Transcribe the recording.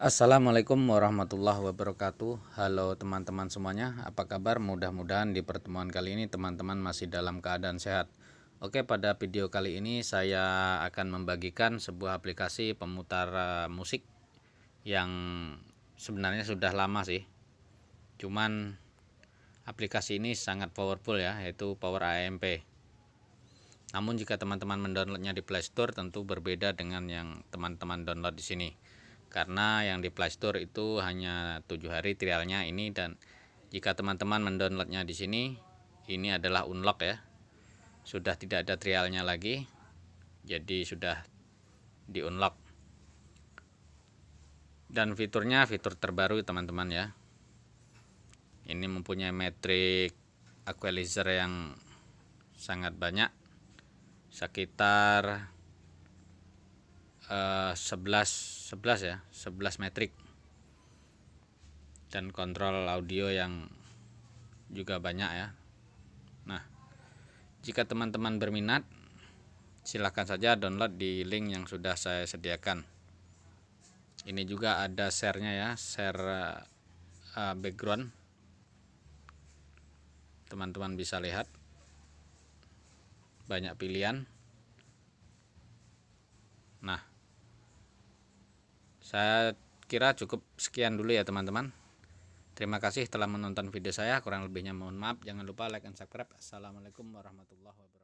Assalamualaikum warahmatullahi wabarakatuh Halo teman-teman semuanya Apa kabar? Mudah-mudahan di pertemuan kali ini Teman-teman masih dalam keadaan sehat Oke pada video kali ini Saya akan membagikan sebuah aplikasi Pemutar eh, musik Yang sebenarnya sudah lama sih Cuman Aplikasi ini sangat powerful ya Yaitu Power AMP Namun jika teman-teman mendownloadnya di Play Store Tentu berbeda dengan yang teman-teman download di sini karena yang di Playstore itu hanya tujuh hari trialnya ini dan jika teman-teman mendownloadnya di sini ini adalah unlock ya sudah tidak ada trialnya lagi jadi sudah di unlock dan fiturnya fitur terbaru teman-teman ya ini mempunyai metrik equalizer yang sangat banyak sekitar Eh, sebelas 11 11 ya 11 metrik dan kontrol audio yang juga banyak ya nah jika teman-teman berminat silahkan saja download di link yang sudah saya sediakan ini juga ada sharenya ya share eh, background teman-teman bisa lihat banyak pilihan nah saya kira cukup sekian dulu ya teman-teman terima kasih telah menonton video saya kurang lebihnya mohon maaf jangan lupa like and subscribe assalamualaikum warahmatullahi wabarakatuh